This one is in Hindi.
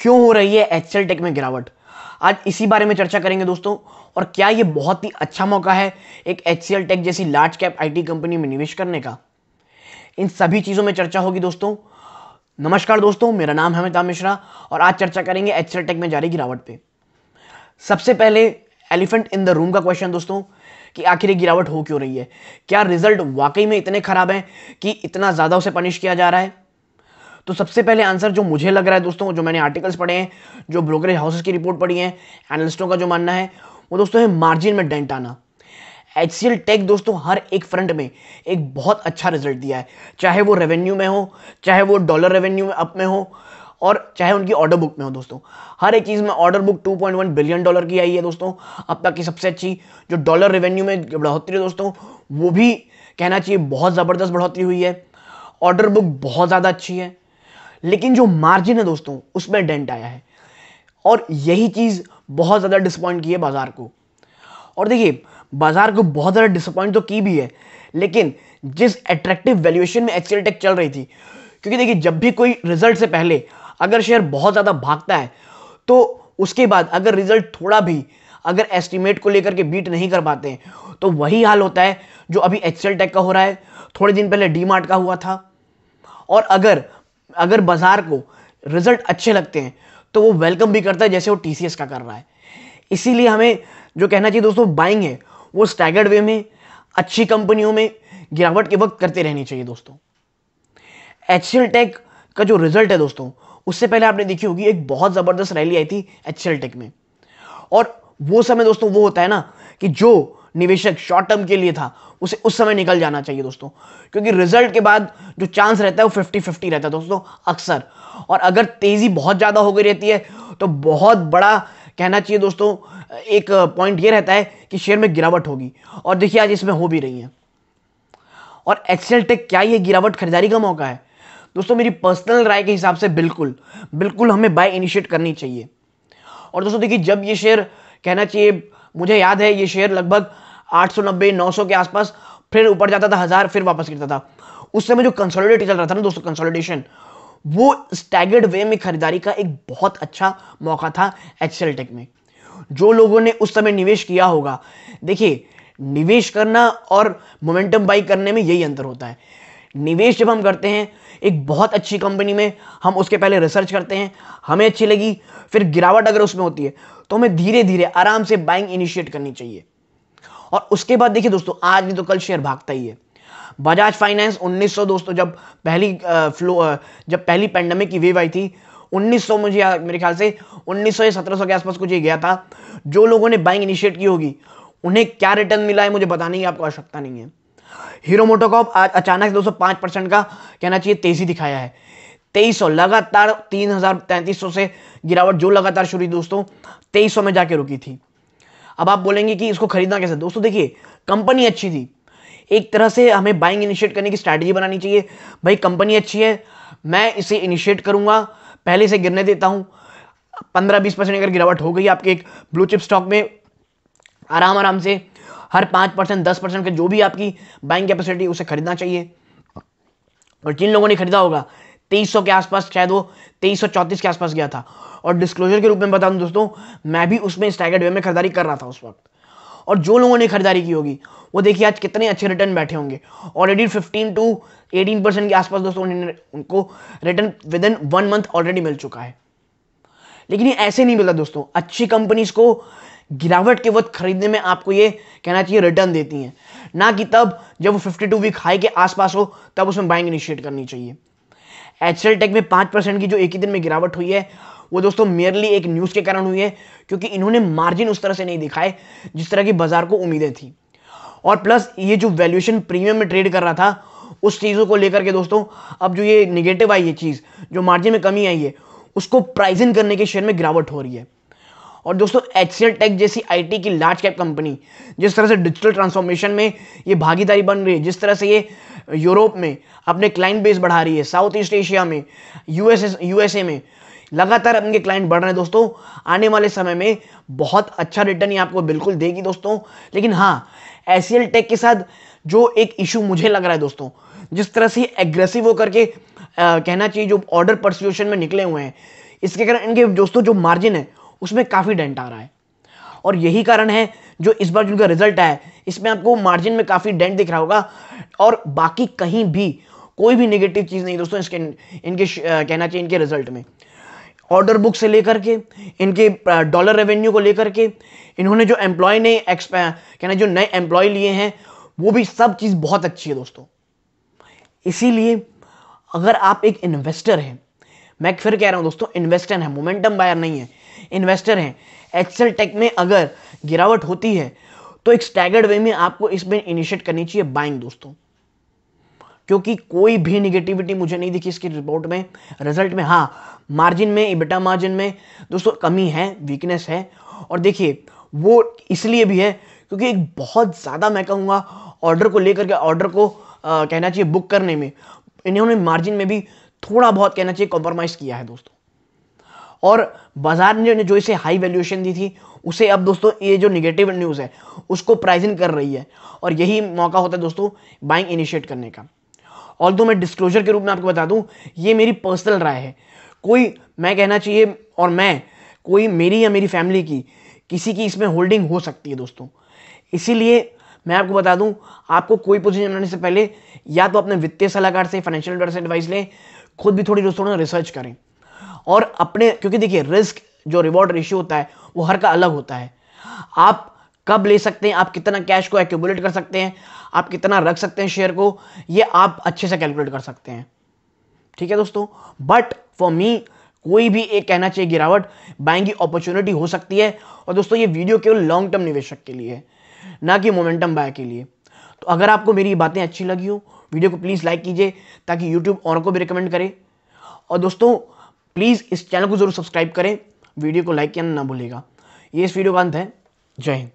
क्यों हो रही है एक्सेल टेक में गिरावट आज इसी बारे में चर्चा करेंगे दोस्तों और क्या ये बहुत ही अच्छा मौका है एक एच टेक जैसी लार्ज कैप आईटी कंपनी में निवेश करने का इन सभी चीज़ों में चर्चा होगी दोस्तों नमस्कार दोस्तों मेरा नाम है अमिताभ मिश्रा और आज चर्चा करेंगे एच टेक में जारी गिरावट पर सबसे पहले एलिफेंट इन द रूम का क्वेश्चन दोस्तों कि आखिर ये गिरावट हो क्यों रही है क्या रिजल्ट वाकई में इतने खराब हैं कि इतना ज़्यादा उसे पनिश किया जा रहा है तो सबसे पहले आंसर जो मुझे लग रहा है दोस्तों जो मैंने आर्टिकल्स पढ़े हैं जो ब्रोकरेज हाउसेस की रिपोर्ट पढ़ी है एनालिस्टों का जो मानना है वो दोस्तों है मार्जिन में डेंट आना एच सी एल टेक दोस्तों हर एक फ्रंट में एक बहुत अच्छा रिजल्ट दिया है चाहे वो रेवेन्यू में हो चाहे वो डॉलर रेवेन्यू में अप में हो और चाहे उनकी ऑर्डर बुक में हो दोस्तों हर एक चीज़ में ऑर्डर बुक 2.1 बिलियन डॉलर की आई है दोस्तों अब तक की सबसे अच्छी जो डॉलर रेवेन्यू में बढ़ोतरी है दोस्तों वो भी कहना चाहिए बहुत ज़बरदस्त बढ़ोतरी हुई है ऑर्डर बुक बहुत ज़्यादा अच्छी है लेकिन जो मार्जिन है दोस्तों उसमें डेंट आया है और यही चीज़ बहुत ज़्यादा डिसअपॉइंट की है बाज़ार को और देखिए बाज़ार को बहुत ज़्यादा डिसअपॉइंट तो की भी है लेकिन जिस एट्रैक्टिव वैल्यूएशन में एक्सेल टेक चल रही थी क्योंकि देखिए जब भी कोई रिजल्ट से पहले अगर शेयर बहुत ज़्यादा भागता है तो उसके बाद अगर रिजल्ट थोड़ा भी अगर एस्टिमेट को लेकर के बीट नहीं कर पाते हैं तो वही हाल होता है जो अभी एक्सेल टेक का हो रहा है थोड़े दिन पहले डी मार्ट का हुआ था और अगर अगर बाजार को रिजल्ट अच्छे लगते हैं तो वो वेलकम भी करता है जैसे वो टी का कर रहा है इसीलिए हमें जो कहना चाहिए दोस्तों बाइंग है वो स्टैगर्ड वे में अच्छी कंपनियों में गिरावट के वक्त करते रहनी चाहिए दोस्तों एच टेक का जो रिजल्ट है दोस्तों उससे पहले आपने देखी होगी एक बहुत ज़बरदस्त रैली आई थी एच टेक में और वो समय दोस्तों वो होता है ना कि जो निवेशक शॉर्ट टर्म के लिए था उसे उस समय निकल जाना चाहिए दोस्तों क्योंकि रिजल्ट के बाद जो चांस रहता है वो फिफ्टी फिफ्टी रहता है दोस्तों अक्सर और अगर तेज़ी बहुत ज़्यादा हो गई रहती है तो बहुत बड़ा कहना चाहिए दोस्तों एक पॉइंट ये रहता है कि शेयर में गिरावट होगी और देखिए आज इसमें हो भी रही है और एक्सेल टेक क्या ये गिरावट खरीदारी का मौका है दोस्तों मेरी पर्सनल राय के हिसाब से बिल्कुल बिल्कुल हमें बाय इनिशिएट करनी चाहिए और दोस्तों देखिए जब ये शेयर कहना चाहिए मुझे याद है ये शेयर लगभग 890 900 के आसपास फिर ऊपर जाता था हज़ार फिर वापस गिरता था उस समय जो कंसोलिडेट चल रहा था ना दोस्तों कंसोलिडेशन वो स्टैगर्ड वे में खरीदारी का एक बहुत अच्छा मौका था एच टेक में जो लोगों ने उस समय निवेश किया होगा देखिए निवेश करना और मोमेंटम बाई करने में यही अंतर होता है निवेश जब हम करते हैं एक बहुत अच्छी कंपनी में हम उसके पहले रिसर्च करते हैं हमें अच्छी लगी फिर गिरावट अगर उसमें होती है तो हमें धीरे धीरे आराम से बाइंग इनिशिएट करनी चाहिए और उसके बाद देखिए दोस्तों आज नहीं तो कल शेयर भागता ही है बजाज फाइनेंस 1900 दोस्तों जब पहली फ्लो जब पहली पैंडमिक की वेव आई थी 1900 मुझे मेरे ख्याल से 1900 या 1700 के आसपास कुछ ये गया था जो लोगों ने बाइंग इनिशिएट की होगी उन्हें क्या रिटर्न मिला है मुझे बताने की आपको आवश्यकता नहीं है हीरो मोटोकॉप आज अचानक से 205 परसेंट का कहना चाहिए तेजी दिखाया है तेईस सौ लगातार तीन हजार तैंतीस सौ से गिरावट जो लगातार शुरू हुई दोस्तों तेईस सौ में जाके रुकी थी अब आप बोलेंगे कि इसको खरीदना कैसे दोस्तों देखिए कंपनी अच्छी थी एक तरह से हमें बाइंग इनिशिएट करने की स्ट्रैटेजी बनानी चाहिए भाई कंपनी अच्छी है मैं इसे इनिशिएट करूंगा पहले से गिरने देता हूँ पंद्रह बीस परसेंट अगर गिरावट हो गई आपके एक ब्लू चिप स्टॉक में आराम आराम से हर पाँच परसेंट दस परसेंट के जो भी आपकी बाइंग कैपेसिटी उसे खरीदना चाहिए और जिन लोगों ने खरीदा होगा तेईस के आसपास शायद वो तेईस के आसपास गया था और डिस्क्लोजर के रूप में बता दोस्तों मैं भी उसमें स्टैगर्ड वे में खरीदारी कर रहा था उस वक्त और जो लोगों ने खरीदारी की होगी वो देखिए आज कितने अच्छे रिटर्न बैठे होंगे ऑलरेडी 15 टू 18 परसेंट के आसपास दोस्तों उनको return within one month already मिल चुका है लेकिन ये ऐसे नहीं मिला दोस्तों अच्छी कंपनीज को गिरावट के वक्त खरीदने में आपको ये कहना चाहिए रिटर्न देती हैं ना कि तब जब वो फिफ्टी टू वीक हाई के आसपास हो तब उसमें बाइंग इनिशिएट करनी चाहिए एच टेक में पाँच परसेंट की जो एक ही दिन में गिरावट हुई है वो दोस्तों मेयरली एक न्यूज़ के कारण हुई है क्योंकि इन्होंने मार्जिन उस तरह से नहीं दिखाए जिस तरह की बाजार को उम्मीदें थी और प्लस ये जो वैल्यूएशन प्रीमियम में ट्रेड कर रहा था उस चीज़ों को लेकर के दोस्तों अब जो ये निगेटिव आई है चीज़ जो मार्जिन में कमी आई है उसको प्राइजिंग करने के शेयर में गिरावट हो रही है और दोस्तों एच सी टेक जैसी आईटी की लार्ज कैप कंपनी जिस तरह से डिजिटल ट्रांसफॉर्मेशन में ये भागीदारी बन रही है जिस तरह से ये यूरोप में अपने क्लाइंट बेस बढ़ा रही है साउथ ईस्ट एशिया में यूएस यूएसए में लगातार अपने क्लाइंट बढ़ रहे हैं दोस्तों आने वाले समय में बहुत अच्छा रिटर्न ये आपको बिल्कुल देगी दोस्तों लेकिन हाँ एस टेक के साथ जो एक इशू मुझे लग रहा है दोस्तों जिस तरह से एग्रेसिव होकर के कहना चाहिए जो ऑर्डर परस्यूशन में निकले हुए हैं इसके कारण इनके दोस्तों जो मार्जिन है उसमें काफ़ी डेंट आ रहा है और यही कारण है जो इस बार जिनका रिजल्ट आया इसमें आपको मार्जिन में काफ़ी डेंट दिख रहा होगा और बाकी कहीं भी कोई भी नेगेटिव चीज़ नहीं दोस्तों इसके इनके कहना चाहिए इनके रिजल्ट में ऑर्डर बुक से लेकर के इनके डॉलर रेवेन्यू को लेकर के इन्होंने जो एम्प्लॉय ने कहना जो नए एम्प्लॉय लिए हैं वो भी सब चीज़ बहुत अच्छी है दोस्तों इसीलिए अगर आप एक इन्वेस्टर हैं मैं फिर कह रहा हूँ दोस्तों इन्वेस्टर है मोमेंटम बायर नहीं है इन्वेस्टर हैं एक्सेल टेक में अगर गिरावट होती है तो एक स्टैगर्ड वे में आपको इसमें इनिशिएट करनी चाहिए बाइंग दोस्तों क्योंकि कोई भी निगेटिविटी मुझे नहीं दिखी इसकी रिपोर्ट में रिजल्ट में हाँ मार्जिन में इबिटा मार्जिन में दोस्तों कमी है वीकनेस है और देखिए वो इसलिए भी है क्योंकि एक बहुत ज़्यादा मैं कहूँगा ऑर्डर को लेकर के ऑर्डर को आ, कहना चाहिए बुक करने में इन्होंने मार्जिन में भी थोड़ा बहुत कहना चाहिए कॉम्प्रोमाइज़ किया है दोस्तों और बाजार ने जो इसे हाई वैल्यूएशन दी थी उसे अब दोस्तों ये जो निगेटिव न्यूज़ है उसको प्राइजिंग कर रही है और यही मौका होता है दोस्तों बाइंग इनिशिएट करने का ऑल दो मैं डिस्क्लोजर के रूप में आपको बता दूं ये मेरी पर्सनल राय है कोई मैं कहना चाहिए और मैं कोई मेरी या मेरी फैमिली की किसी की इसमें होल्डिंग हो सकती है दोस्तों इसीलिए मैं आपको बता दूं आपको कोई पोजीशन बनाने से पहले या तो अपने वित्तीय सलाहकार से फाइनेंशियल एडवाइस लें खुद भी थोड़ी दोस्तों रिसर्च करें और अपने क्योंकि देखिए रिस्क जो रिवॉर्ड रेशियो होता है वो हर का अलग होता है आप कब ले सकते हैं आप कितना कैश को एक्यूबुलेट कर सकते हैं आप कितना रख सकते हैं शेयर को ये आप अच्छे से कैलकुलेट कर सकते हैं ठीक है दोस्तों बट फॉर मी कोई भी एक कहना चाहिए गिरावट बाइंग की अपॉर्चुनिटी हो सकती है और दोस्तों ये वीडियो केवल लॉन्ग टर्म निवेशक के लिए है ना कि मोमेंटम बाय के लिए तो अगर आपको मेरी बातें अच्छी लगी हो वीडियो को प्लीज़ लाइक कीजिए ताकि यूट्यूब और को भी रिकमेंड करे और दोस्तों प्लीज़ इस चैनल को जरूर सब्सक्राइब करें वीडियो को लाइक करना ना भूलेगा ये इस वीडियो का अंत है जय हिंद